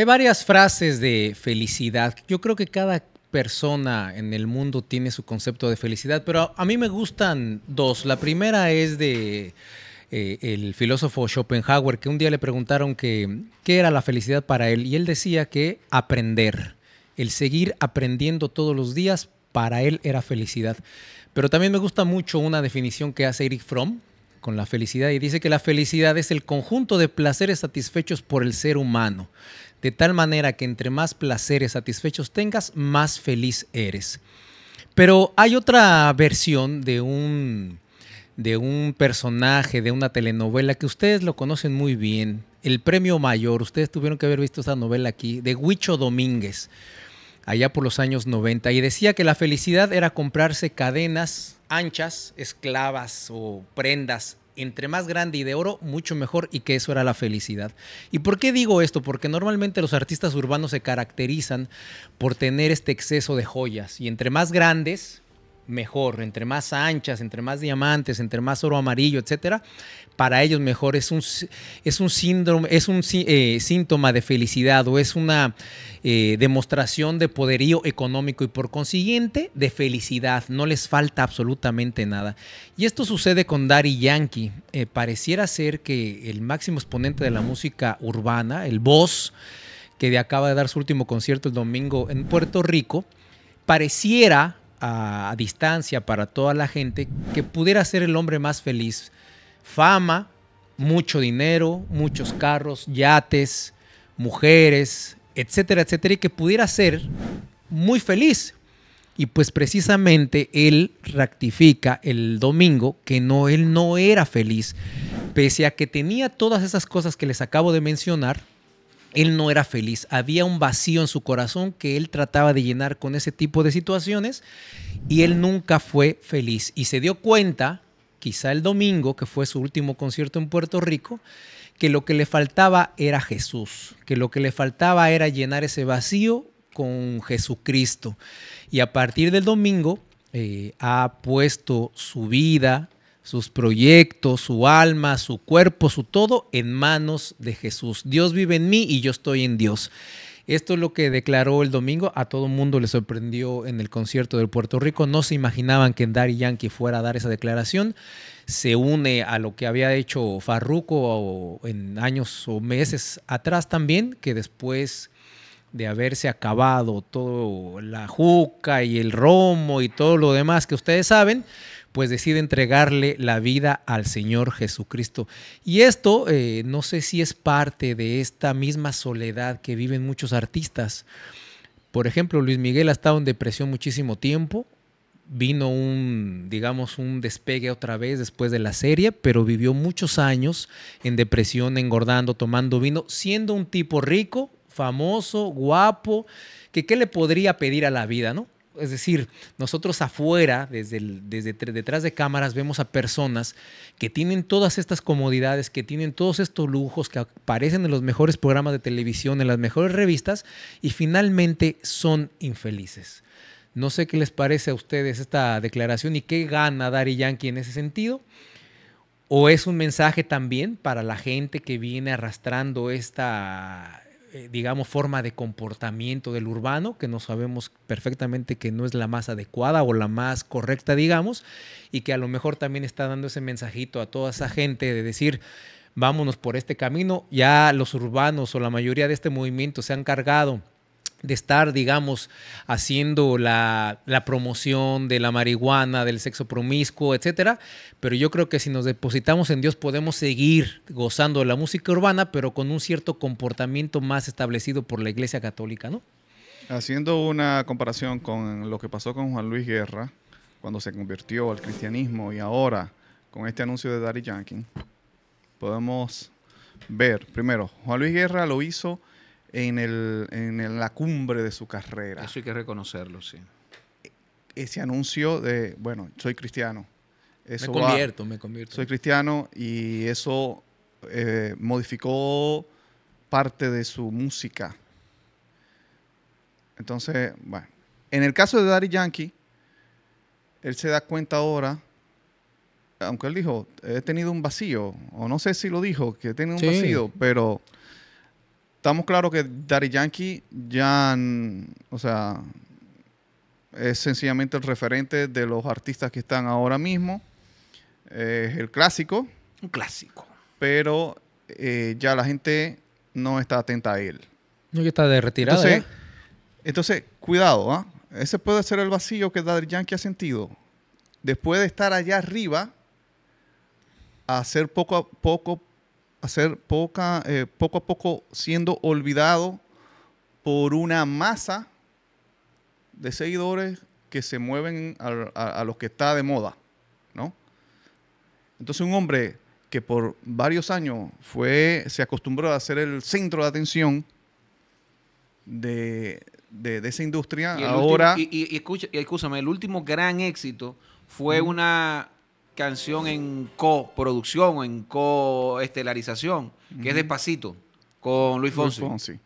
Hay varias frases de felicidad. Yo creo que cada persona en el mundo tiene su concepto de felicidad, pero a mí me gustan dos. La primera es de eh, el filósofo Schopenhauer, que un día le preguntaron qué era la felicidad para él, y él decía que aprender, el seguir aprendiendo todos los días, para él era felicidad. Pero también me gusta mucho una definición que hace Eric Fromm, con la felicidad y dice que la felicidad es el conjunto de placeres satisfechos por el ser humano, de tal manera que entre más placeres satisfechos tengas, más feliz eres. Pero hay otra versión de un, de un personaje, de una telenovela que ustedes lo conocen muy bien, el premio mayor, ustedes tuvieron que haber visto esa novela aquí, de Huicho Domínguez allá por los años 90 y decía que la felicidad era comprarse cadenas anchas, esclavas o prendas entre más grande y de oro, mucho mejor y que eso era la felicidad. ¿Y por qué digo esto? Porque normalmente los artistas urbanos se caracterizan por tener este exceso de joyas y entre más grandes, mejor, entre más anchas, entre más diamantes, entre más oro amarillo, etcétera, para ellos mejor es un, es un síndrome, es un eh, síntoma de felicidad o es una eh, demostración de poderío económico y por consiguiente de felicidad. No les falta absolutamente nada. Y esto sucede con Daddy Yankee. Eh, pareciera ser que el máximo exponente de la música urbana, el boss, que acaba de dar su último concierto el domingo en Puerto Rico, pareciera a, distancia para toda la gente, que pudiera ser el hombre más feliz. Fama, mucho dinero, muchos carros, yates, mujeres, etcétera, etcétera, y que pudiera ser muy feliz. Y pues precisamente él rectifica el domingo que no, él no era feliz, pese a que tenía todas esas cosas que les acabo de mencionar, él no era feliz. Había un vacío en su corazón que él trataba de llenar con ese tipo de situaciones y él nunca fue feliz. Y se dio cuenta, quizá el domingo, que fue su último concierto en Puerto Rico, que lo que le faltaba era Jesús, que lo que le faltaba era llenar ese vacío con Jesucristo. Y a partir del domingo eh, ha puesto su vida, sus proyectos, su alma, su cuerpo, su todo en manos de Jesús. Dios vive en mí y yo estoy en Dios. Esto es lo que declaró el domingo. A todo mundo le sorprendió en el concierto de Puerto Rico. No se imaginaban que Dari Yankee fuera a dar esa declaración. Se une a lo que había hecho Farruko en años o meses atrás también, que después de haberse acabado todo la juca y el romo y todo lo demás que ustedes saben, pues decide entregarle la vida al Señor Jesucristo. Y esto eh, no sé si es parte de esta misma soledad que viven muchos artistas. Por ejemplo, Luis Miguel ha estado en depresión muchísimo tiempo, vino un, digamos, un despegue otra vez después de la serie, pero vivió muchos años en depresión, engordando, tomando vino, siendo un tipo rico, famoso, guapo, que qué le podría pedir a la vida, ¿no? Es decir, nosotros afuera, desde, detrás de cámaras, vemos a personas que tienen todas estas comodidades, que tienen todos estos lujos, que aparecen en los mejores programas de televisión, en las mejores revistas, y finalmente son infelices. No sé qué les parece a ustedes esta declaración y qué gana Dari Yankee en ese sentido. ¿O es un mensaje también para la gente que viene arrastrando esta, eh, digamos, forma de comportamiento del urbano, que no sabemos perfectamente que no es la más adecuada o la más correcta, digamos, y que a lo mejor también está dando ese mensajito a toda esa gente de decir, vámonos por este camino, ya los urbanos o la mayoría de este movimiento se han cargado de estar, digamos, haciendo la, promoción de la marihuana, del sexo promiscuo, etcétera. Pero yo creo que si nos depositamos en Dios podemos seguir gozando de la música urbana, pero con un cierto comportamiento más establecido por la Iglesia Católica, ¿no? Haciendo una comparación con lo que pasó con Juan Luis Guerra, cuando se convirtió al cristianismo y ahora con este anuncio de Daddy yankin podemos ver, primero, Juan Luis Guerra lo hizo en, el, en la cumbre de su carrera. Eso hay que reconocerlo, sí. Ese anuncio de, bueno, soy cristiano. me convierto, me convierto. Soy cristiano y eso eh, modificó parte de su música. Entonces, bueno. En el caso de Daddy Yankee, él se da cuenta ahora, aunque él dijo, he tenido un vacío, o no sé si lo dijo, que he tenido un vacío, pero estamos claros que Daddy Yankee ya, o sea, es sencillamente el referente de los artistas que están ahora mismo. Es el clásico. Un clásico. Pero eh, ya la gente no está atenta a él. No, que está de retirada. Entonces, ¿eh? entonces cuidado, ¿ah? Ese puede ser el vacío que Daddy Yankee ha sentido. Después de estar allá arriba, a ser poco a poco hacer poca, eh, poco a poco siendo olvidado por una masa de seguidores que se mueven a, los que está de moda, ¿no? Entonces un hombre que por varios años fue, se acostumbró a ser el centro de atención de, esa industria, ahora... y, el último gran éxito fue una canción en coproducción, en coestelarización, que es Despacito, con Luis Fonsi.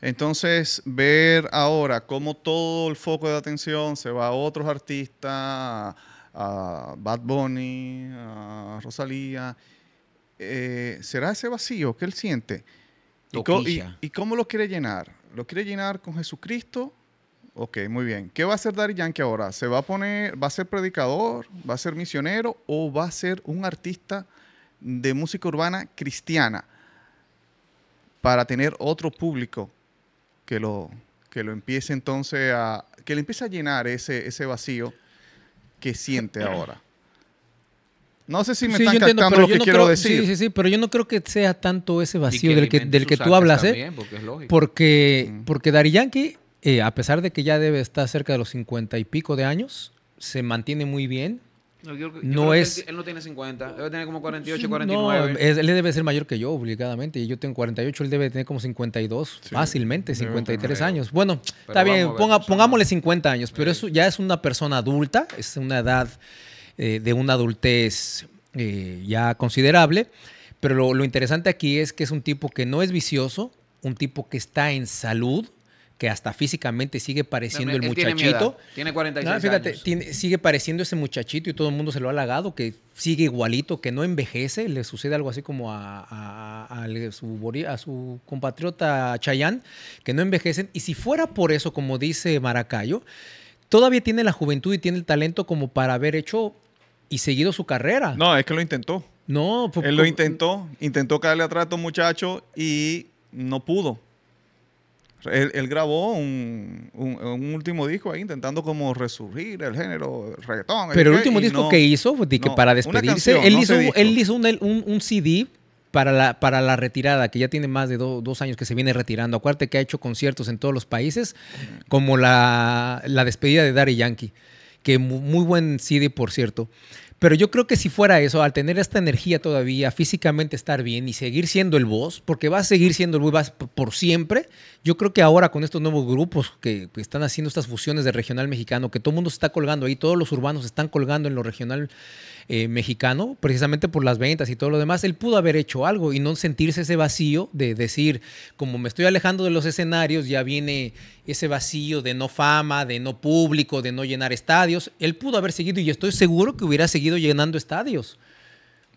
Entonces, ver ahora cómo todo el foco de atención se va a otros artistas, a Bad Bunny, a Rosalía, eh, ¿será ese vacío que él siente? ¿Y, y, y cómo lo quiere llenar? ¿Lo quiere llenar con Jesucristo Ok, muy bien. ¿Qué va a hacer Dari Yankee ahora? ¿Se va a poner, va a ser predicador, va a ser misionero o va a ser un artista de música urbana cristiana para tener otro público que lo, que lo empiece entonces a, que le empiece a llenar ese, ese vacío que siente ahora? No sé si me están captando lo que quiero decir. Sí, sí, sí, pero yo no creo que sea tanto ese vacío del que, tú hablas, ¿eh? Porque, porque, porque Dari Yankee eh, a pesar de que ya debe estar cerca de los 50 y pico de años, se mantiene muy bien. No, es. Él, no tiene 50, debe tener como 48, mm, 49. él debe ser mayor que yo, obligadamente. Y yo tengo 48, él debe tener como 52, fácilmente, 53 años. Bueno, está bien, pongámosle 50 años, pero eso ya es una persona adulta, es una edad eh, de una adultez eh, ya considerable. Pero lo, lo interesante aquí es que es un tipo que no es vicioso, un tipo que está en salud, que hasta físicamente sigue pareciendo el muchachito. Tiene, fíjate, sigue pareciendo ese muchachito y todo el mundo se lo ha halagado, que sigue igualito, que no envejece. Le sucede algo así como a, su, compatriota Chayán, que no envejecen. Y si fuera por eso, como dice Maracayo, todavía tiene la juventud y tiene el talento como para haber hecho y seguido su carrera. No, es que lo intentó. No, pues, él lo intentó, intentó caerle atrás a un muchacho y no pudo. Él, grabó un, último disco ahí intentando como resurgir el género reggaetón. Pero el, último disco que hizo para despedirse, él, hizo, un, CD para la, para la retirada, que ya tiene más de dos años que se viene retirando. Acuérdate que ha hecho conciertos en todos los países, como la, despedida de Daddy Yankee, que muy buen CD, por cierto. Pero yo creo que si fuera eso, al tener esta energía todavía, físicamente estar bien y seguir siendo el voz, porque va a seguir siendo el voz por siempre, yo creo que ahora con estos nuevos grupos que, están haciendo estas fusiones de regional mexicano, que todo el mundo se está colgando ahí, todos los urbanos están colgando en lo regional eh, mexicano, precisamente por las ventas y todo lo demás, él pudo haber hecho algo y no sentirse ese vacío de decir, como me estoy alejando de los escenarios, ya viene ese vacío de no fama, de no público, de no llenar estadios. Él pudo haber seguido y yo estoy seguro que hubiera seguido llenando estadios.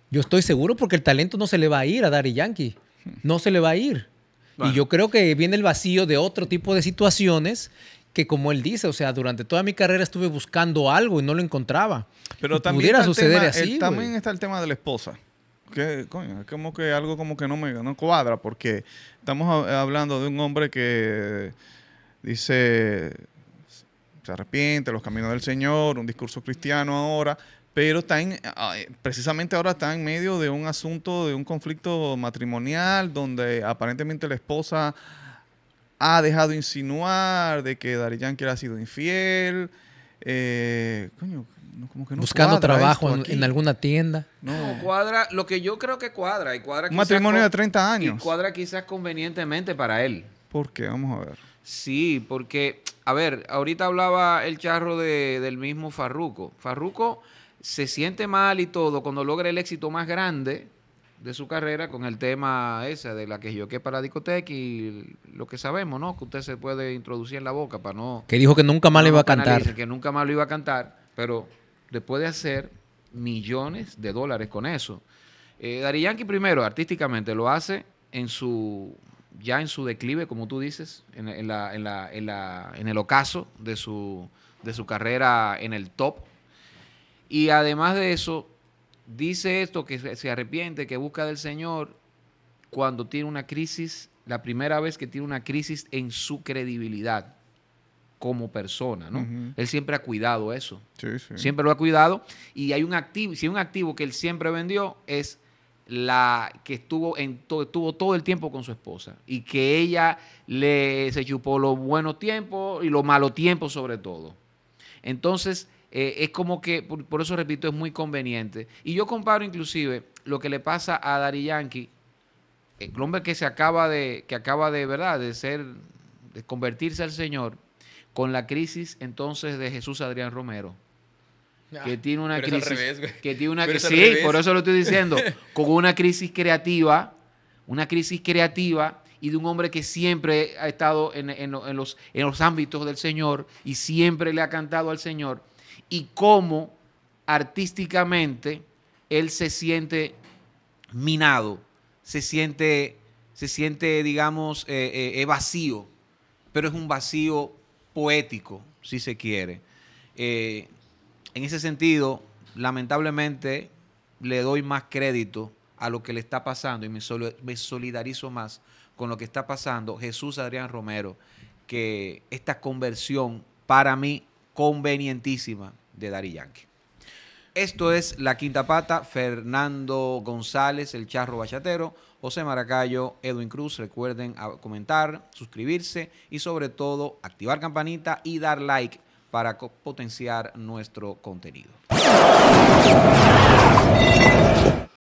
Yo estoy seguro porque el talento no se le va a ir a Dari Yankee. No se le va a ir. Y yo creo que viene el vacío de otro tipo de situaciones que como él dice, o sea, durante toda mi carrera estuve buscando algo y no lo encontraba. Pero también pudiera suceder así. El, también está el tema de la esposa. Que, coño, es como que algo como que no me cuadra, porque estamos hablando de un hombre que dice se arrepiente, los caminos del Señor, un discurso cristiano ahora, pero está ah, precisamente ahora está en medio de un asunto, de un conflicto matrimonial, donde aparentemente la esposa ha dejado insinuar de que Darillan Yankee ha sido infiel. Eh, coño, como que no Buscando trabajo en, alguna tienda. No. cuadra. Lo que yo creo que cuadra. Y cuadra Un matrimonio de 30 años. cuadra quizás convenientemente para él. ¿Por qué? Vamos a ver. Sí, porque, a ver, ahorita hablaba el charro del mismo Farruco. Farruco se siente mal y todo cuando logra el éxito más grande de su carrera con el tema ese de la que yo que para la discoteca y lo que sabemos, ¿no? Que usted se puede introducir en la boca para no... Que dijo que nunca más le iba a cantar. que nunca más lo iba a cantar, pero después de hacer millones de dólares con eso. Eh, Dari Yankee primero, artísticamente, lo hace en su ya en su declive, como tú dices, en, en, la, en, la, en el ocaso de su, de su carrera en el top. Y además de eso, dice esto, que se arrepiente, que busca del Señor, cuando tiene una crisis, la primera vez que tiene una crisis en su credibilidad como persona, ¿no? Él siempre ha cuidado eso. Sí, sí. Siempre lo ha cuidado. Y hay un activo, si un activo que él siempre vendió es la que estuvo, en estuvo todo el tiempo con su esposa y que ella le se chupó los buenos tiempos y los malos tiempos sobre todo. Entonces, eh, es como que, por, eso repito, es muy conveniente. Y yo comparo inclusive lo que le pasa a Dari Yankee, el hombre que se acaba de, que acaba de, ¿verdad?, de ser, de convertirse al Señor, con la crisis entonces de Jesús Adrián Romero. Ah, que tiene una crisis. que tiene una crisis. Sí, por eso lo estoy diciendo. con una crisis creativa, una crisis creativa y de un hombre que siempre ha estado en, en, en, los, en los ámbitos del Señor y siempre le ha cantado al Señor y cómo artísticamente él se siente minado, se siente, se siente digamos, eh, eh, eh, vacío, pero es un vacío poético, si se quiere. en ese sentido, lamentablemente, le doy más crédito a lo que le está pasando y me, me solidarizo más con lo que está pasando Jesús Adrián Romero, que esta conversión para mí convenientísima de Dari Yankee. Esto es La Quinta Pata, Fernando González, el charro bachatero, José Maracayo, Edwin Cruz. Recuerden comentar, suscribirse y sobre todo activar campanita y dar like para potenciar nuestro contenido.